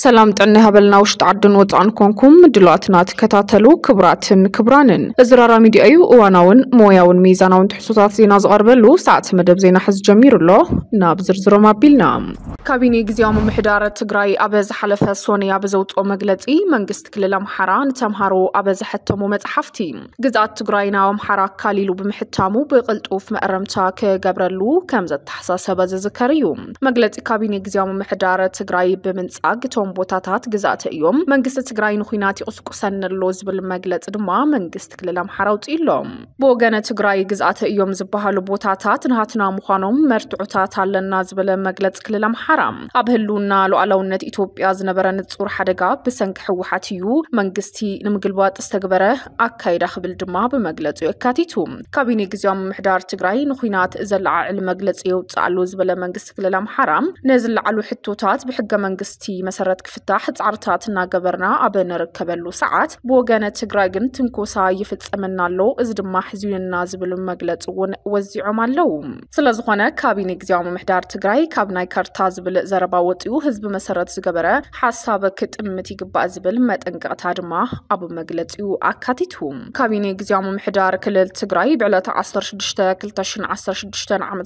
سلام تعني هبلنا وش تعدن وطعن كونكم دلوقتنا تكتاتلو كبراتن كبرانن ازرارا ميدي ايو اواناون موياون ميزاناون تحسوطات زينا زغار بلو ساعت مدب زينا حز جمير الله ناب زرزرو ما بيلنا كابيني قزيوم محدارة تقراي ابز حلفة سونيا بزوت او مقلتي قست كل الامحارا نتمهارو ابز حتى مو متحفتي قزات تقراينا ومحارا كاليلو بمحتامو بقلتو في مقرمتا كقبرلو كمزت تحساسة بز زكريو مقلتي كابيني قزيوم محدارة تقراي بمنساق توم ቦታታት ግዛእቲ እዮም መንግስቲ ትግራይ ንኩናት ይቁስቁሰነሎ ዝብል መግለፂ ድማ መንግስቲ ክልል ኣምሓራ ኣውፅኡ ኣሎም ብወገነ ትግራይ ግዛእቲ እዮም ዝበሃሉ ቦታታት ንሃትና ምዃኖም መርትዑታት ኣለና ዝበለ መግለፂ ክልል ኣምሓራ ኣብ ህልውና ሉዓላውነት ኢትዮጵያ ዝነበረ ንፁር ሓደጋ ብሰንኪ ሕወሓት እዩ መንግስቲ ንምግልባጥ ዝተግበረ ኣካይዳ ክብል ድማ ብመግለፂ የካቲቱ ካቢኔ ግዜያዊ ምምሕዳር ትግራይ ንኩናት ዘለዓዕል መግለፂ የውፅእ ኣሎ ዝበለ መንግስቲ ክልል ኣምሓራ ነዝለዓሉ ሕቶታት ብሕገ መንግስቲ መሰረት ክትፍታሕ ህፃርታት እናገበርና ኣበ ንርከበሉ ሰዓት ብወገነ ትግራይ ግን ትንኮሳ ይፍፀመና ኣሎ እዚ ድማ ሕዝዩንና ዝብል መግለፂ እውን ወዚዖም ኣለው ስለዝኾነ ካቢኔ ግዜያዊ ምምሕዳር ትግራይ ካብ ናይ ካርታ ዝብል ዘረባ ወፂኡ ህዝቢ መሰረት ዝገበረ ሓሳብ ክጥምት ይግባእ ዝብል መጠንቀቕታ ድማ ኣብ መግለፂኡ ኣካቲቱ ካቢኔ ግዜያዊ ምምሕዳር ክልል ትግራይ ብዕለታ 16-2016 ዓ ም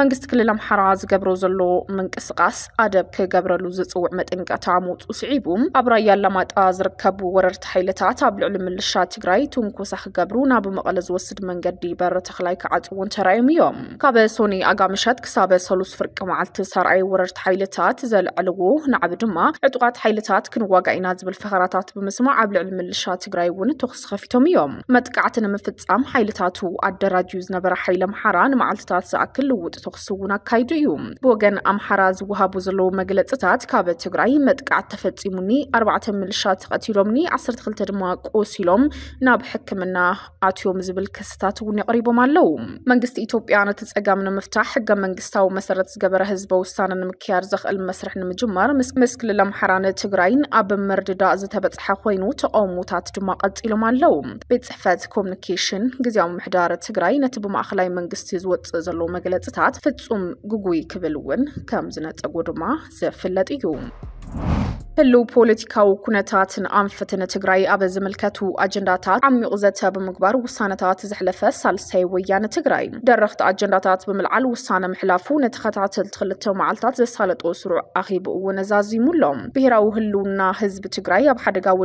መንግስቲ ክልል ኣምሓራ ዝገብሮ ዘሎ ምንቅስቃስ ኣደብ ክገብረሉ ዝፅውዕ መጠንቀቕታ تاموت وسعيبوم أبرايا لما تآزر كبو ورر تحيلتات أبلع لملشا تقراي تونكو ساخ قبرونا بمقالز وسد من قدي بر تخلاي كعاد ونتراي ميوم كابا سوني أقامشت كسابة سلوس فرق معال تسارعي ورر تحيلتات زل علوو نعب دما عدوغا تحيلتات كن واقع إناز بالفخراتات بمسمع أبلع لملشا تقراي ونتوخس خفيتو ميوم مدقعتنا مفتسام حيلتاتو أدى راجيوز نبرا حيل محاران معال تتاسا أكل ووت توخسونا كايدو يوم بوغن أمحراز وها بوزلو مقلتتات كابا تقراي مد ጥቃዓት ተፈፂሙኒ ኣርባዕተ ምልሻ ተቐቲሎምኒ ዓሰርተ ክልተ ድማ ቆሲሎም ናብ ሕክምና ኣትዮም ዝብል ክስታት እውን የቕሪቦም ኣለው መንግስቲ ኢትዮጵያ ነቲ ፀጋም ንምፍታሕ ሕገ መንግስታዊ መሰረት ዝገበረ ህዝበ ውሳነ ንምክያድ ዘኽእል መስርሕ ንምጅማር ምስ ክልል ኣምሓራን ትግራይን ኣብ ምርድዳእ ዝተበፅሐ ኮይኑ ተቃውሞታት ድማ ቀፂሎም ኣለው ቤት ፅሕፈት ኮሚኒኬሽን ግዜዊ ምሕዳር ትግራይ ነቲ ብማእኸላይ መንግስቲ ዝወፅእ ዘሎ መግለፅታት ፍፁም ጉጉይ ክብል እውን ከም ዝነፀጉ ድማ ዘፍለጥ እዩ هلو پلیتیکا و کنترات آمفت نتگرای آب زملکتو اجندات عمی قزت به مقبر وسانتات زحلف سال سی درخت اجنداتات به ملعل وسان محلافون تختات تخلت و معلتات زسالت قصر آخیب و نزازی هلو نه حزب تگرای آب حدگا و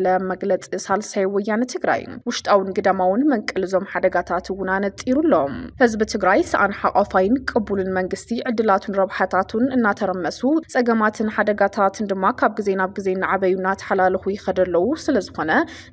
مقلت سال سی ویان وشت آون قدمون من کل زم حدگاتات ونانت ایرلام حزب تگرای سان حافین قبول منگستی عدلاتون ربحاتون ناترم ካብ ግዜ ናብ ግዜ እናዓበዩና ተሓላለኹ ይኸደ ኣለዉ ስለዝኾነ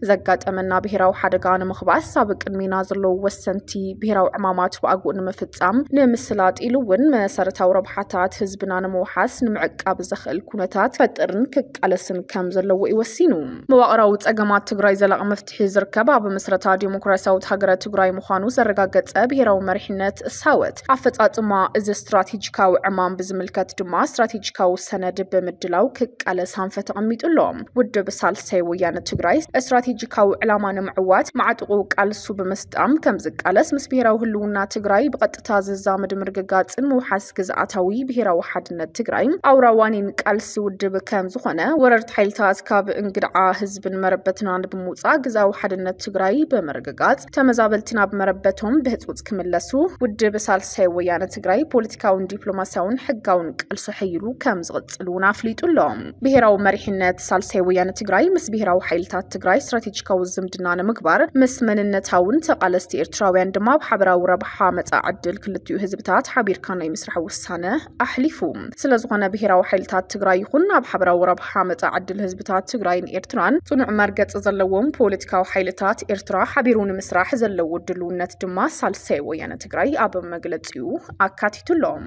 ዘጋጠመና ብሄራዊ ሓደጋ ንምኽባስ ኣብ ቅድሜና ዘለዉ ወሰንቲ ብሄራዊ ዕማማት ብኣግኡ ንምፍፃም ንምስላጥ ኢሉ እውን መሰረታዊ ረብሓታት ህዝብና ንምውሓስ ንምዕቃብ ዘኽእል ኩነታት ፈጥርን ክቃለስን ከም ዘለዎ ይወሲኑ መዋቕራዊ ፀገማት ትግራይ ዘላቕ መፍትሒ ዝርከብ ኣብ መስረታ ዲሞክራሲያዊት ሃገረ ትግራይ ምዃኑ ዘረጋገፀ ብሄራዊ መሪሕነት እሳወት ኣፈፃፅማ እዚ ስትራቴጂካዊ ዕማም ብዝምልከት ድማ ስትራቴጂካዊ ሰነድ ብምድላው ክቃ ቃለ ሳንፈት ኣሚጡሎ ውድብ ሳልሳይ ወያነ ትግራይ እስትራቴጂካዊ ዕላማ ንምዕዋት ማዕጥቑ ቃልሱ ብምስጣም ከም ዝቃለስ ምስ ብሄራዊ ህልውና ትግራይ ብቐጥታ ዝዛምድ ምርግጋፅን ምውሓስ ግዝኣታዊ ብሄራዊ ሓድነት ትግራይ ኣውራዋኒን ቃልሲ ውድብ ከም ዝኾነ ወረርቲ ሓይልታት ካብ እንግድዓ ህዝብን መረበትናን ብምውፃእ ግዛዊ ሓድነት ትግራይ ብምርግጋፅ ተመዛበልቲ ናብ መረበቶም ብህፁፅ ክምለሱ ውድብ ሳልሳይ ወያነ ትግራይ ፖለቲካውን ዲፕሎማስያውን ሕጋውን ቃልሱ ሕይሉ ከም ዝቕፅል እውን ኣፍሊጡ ኣሎ ብሔራዊ መሪሕነት ሳልሳይ ወያነ ትግራይ ምስ ብሔራዊ ሓይልታት ትግራይ ስትራቴጂካዊ ዝምድና ንምግባር ምስ መንነታውን ተቓለስቲ ኤርትራውያን ድማ ብሓበራዊ ረብሓ መፃ ዕድል ክልትኡ ህዝብታት ሓቢርካ ናይ ምስራሕ ውሳነ ኣሕሊፉ ስለዝኾነ ዝኾነ ብሔራዊ ሓይልታት ትግራይ ይኹን ኣብ ሓበራዊ ረብሓ መፃ ዕድል ህዝብታት ትግራይን ኤርትራን ፅኑዕ መርገፅ ዘለዎም ፖለቲካዊ ሓይልታት ኤርትራ ሓቢሩ ንምስራሕ ዘለዎ ድልውነት ድማ ሳልሳይ ወያነ ትግራይ ኣብ መግለፂኡ ኣካቲቱሎም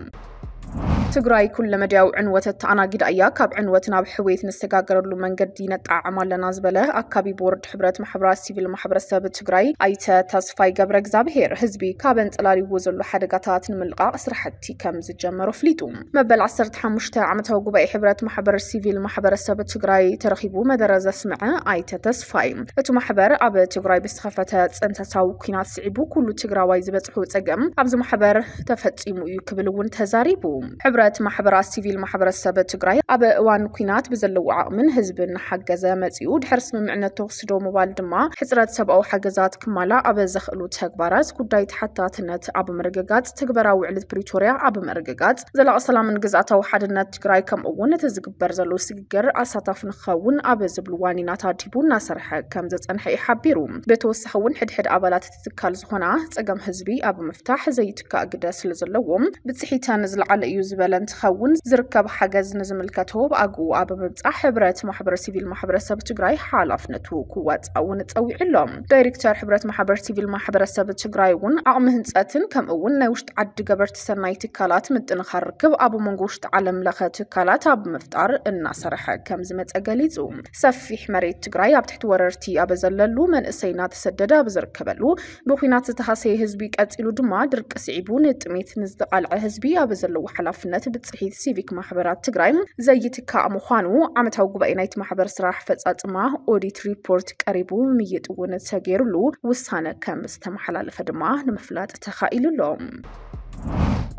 تقرأي كل ما جاءوا عنوة التعناقيد أياك بعنوة ناب حويث نستقاقر اللو من قد أعمال عمال نازبلة أكابي بورد حبرة محبرة سيفيل محبرة سابة تقرأي أيتا تاسفاي قبرك زابهير هزبي كابن تلاري وزلو حد قطات نملقى أسرح التي كمز جمرو فليتوم مبل عصر تحمشتا عمتا وقبأي حبرة محبرة سيفيل محبرة سابة تقرأي ترخيبو مدرز اسمع أيتا تاسفاي أتو محبر أبا تقرأي بسخفتا تسنتا ساوكينا سعبو كلو تقرأي زبت حوت أقم أبز محبر تفتيمو يكبلون تزاريبو ሕብረት ማሕበራት ሲቪል ማሕበረሰብ ትግራይ ኣብ እዋን ኩናት ብዘለዎ ዓቕምን ህዝብን ሓገዘ መፂኡ ድሕር ስምምዕነት ተወስዶ ምባል ድማ ሕፅረት ሰብኣዊ ሓገዛት ክማላ ኣብ ዘኽእሉ ተግባራት ጉዳይ ተሓታትነት ኣብ ምርግጋፅ ትግበራዊ ውዕልት ፕሪቶርያ ኣብ ምርግጋፅ ዘላቕ ሰላምን ግዝኣታዊ ሓድነት ትግራይ ከምኡ እውን እቲ ዝግበር ዘሎ ስግግር ኣሳታፍ ንክኸውን ኣብ ዝብል ኒናት ኣዲቡ እናሰርሐ ከም ዘፀንሐ እዩ ሓቢሩ ብተወሳኺ እውን ሕድሕድ ኣባላት እቲ ትካል ዝኾና ፀገም ህዝቢ ኣብ ምፍታሕ ዘይትካእ ግደ ስለ ዘለዎም ብፅሒተን ዝለዓለ እዩ يوزبلن تخون زركب حجز نزم الكتوب أجو أب مبتح حبرت محبر سيفيل محبر سبت جراي حالف نتو قوات أو نتأوي علم دايركتر حبرت محبر سيفيل محبر سبت جراي ون أعمهن ساتن كم أون نوشت عد جبرت سنايت كلات متن خركب أبو منجوشت علم لخات كلات أب مفتار النصرح كم زمت أجليزوم سفيح مريت جراي أب تحت وررتي أب زللو من السينات سددا بزركبلو بخينات تحسي هزبيك أتلو دما درك سعبون تميت نزد على هزبي أب زللو حل حلفنت بتصحيح سيفيك محبرات تقرأيم زيت كا مخانو عمت هوقب اينايت محبر سراح فتزات ما اوديت ريبورت قريبو ميت ونتساقير لو وسانا كامستم حلال فدما نمفلات تخائل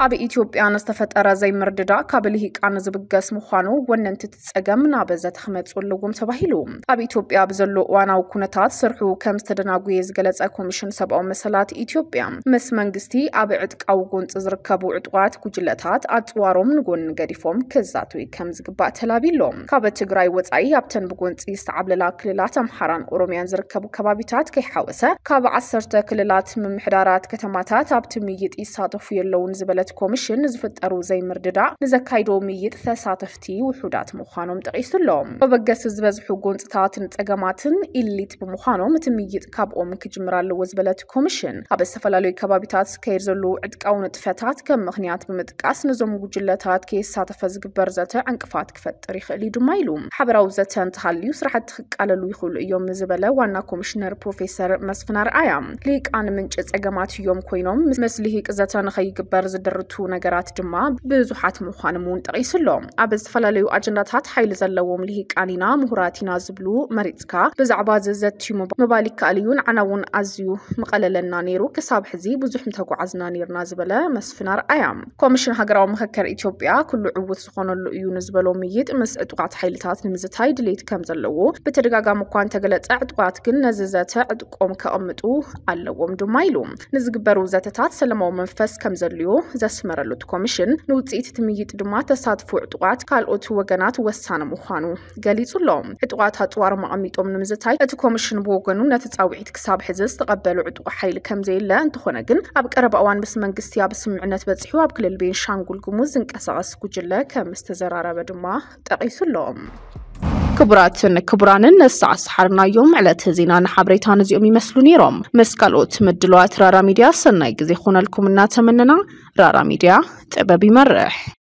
አብ ኢትዮጵያ ንዝተፈጠረ ዘይምርድዳ ካብ ልሂቃን ዝብገስ ምዃኑ ወነንቲ ትፀገም ናበዘ ኣለዎም ተባሂሉ ኣብ ኢትዮጵያ ብዘሎ እዋናዊ ኩነታት ስርሑ ከም ዝተደናጉየ ዝገለፀ ኮሚሽን ሰብኣዊ መሰላት ኢትዮጵያ ምስ መንግስቲ ኣብ ዕጥቃዊ ጎንፂ ዝርከቡ ዕጡቃት ጉጅለታት ኣፅዋሮም ንጎኒ ገዲፎም ክዛትዩ ከም ዝግባእ ተላቢሎም ካብ ትግራይ ወፃኢ ኣብተን ብጎንፂ ዝተዓብለላ ክልላት ኣምሓራን ኦሮምያን ዝርከቡ ከባቢታት ከይሓወሰ ካብ ዓሰርተ ክልላት ምምሕዳራት ከተማታት ኣብቲ ምይጥ ይሳተፉ የለውን ዝበለ ሕብረት ኮሚሽን ንዝፍጠሩ ዘይምርድዳ ንዘካይዶ ምይይጥ ተሳተፍቲ ውሑዳት ምዃኖም ጠቒሱ ኣሎም በበገስ ዝበዝሑ ጎንፅታትን ፀገማትን ኢሊት ብምዃኖም እቲ ምይይጥ ካብኦም ክጅምር ኣለዎ ዝበለት ኮሚሽን ኣብ ዝተፈላለዩ ከባቢታት ዝካየድ ዘሎ ዕድቃዊ ንጥፈታት ከም ምክንያት ብምጥቃስ ነዞም ጉጅለታት ከየሳተፈ ዝግበር ዘተ ዕንቅፋት ክፈጥር ይኽእል እዩ ድማ ኢሉ ሓበራዊ ዘተ እንተሃልዩ ስራሕቲ ክቃለሉ ይኽእሉ እዮም ዝበለ ዋና ኮሚሽነር ፕሮፌሰር መስፍን ኣርኣያ ልሂቃን ምንጪ ፀገማት እዮም ኮይኖም ምስ ልሂቅ ዘተ ንኸይግበር ዝድረ ዝሰርቱ ነገራት ድማ ብዙሓት ምዃኖም እውን ጠቒሱ ኣሎ ኣብ ዝተፈላለዩ ኣጀንዳታት ሓይሊ ዘለዎም ልሂቃኒና ምሁራትና ዝብሉ መሪፅካ ብዛዕባ ዘዘትዩ ምባል ይከኣል እዩ ንዓና እውን ኣዝዩ መቐለለና ነይሩ ክሳብ ሕዚ ብዙሕ ምተጓዓዝና ነርና ዝበለ መስፍን ኣርኣያ ኮሚሽን ሃገራዊ ምክከር ኢትዮጵያ ኩሉ ዕውት ዝኾነሉ እዩ ንዝበሎ ምይጥ ምስ ዕጡቃት ሓይልታት ንምዝታይ ድሌት ከም ዘለዎ ብተደጋጋሚ እኳ እንተገለፀ ዕጡቃት ግን ነዝዘተ ዕጥቆም ከቐምጡ ኣለዎም ድማ ኢሉ ንዝግበሩ ዘተታት ሰለማዊ መንፈስ ከም ዘልዩ ዘስመረሉት ኮሚሽን ንውፅኢት ትምይጥ ድማ ተሳትፎ ዕጡቃት ካልኦት ወገናት ወሳኒ ምዃኑ ገሊጹ ኣሎ ዕጡቃት ኣፅዋር መቐሚጦም ንምዝታይ እቲ ኮሚሽን ብወገኑ ነቲ ፃውዒት ክሳብ ሕዚ ዝተቐበሉ ዕጡቅ ሓይሊ ከምዘየለ እንተኾነ ግን ኣብ ቀረባ እዋን ምስ መንግስቲ ኣብ ስምዕነት በፂሑ ኣብ ክልል ቤንሻንጉል ጉሙዝ ዝንቀሳቐስ ጉጅለ ከም ዝተዘራረበ ድማ ጠቒሱ ኣሎም ክቡራትን ክቡራንን ነሳዕ ሰሓርናዮም ዕለት ዜናን ሓበሬታን እዚኦም ይመስሉ ነይሮም ምስ ካልኦት ምድለዋ ትራራ ሚድያ ሰናይ ግዜ ኮነልኩም እናተመንና رارا ميديا تبا بمرح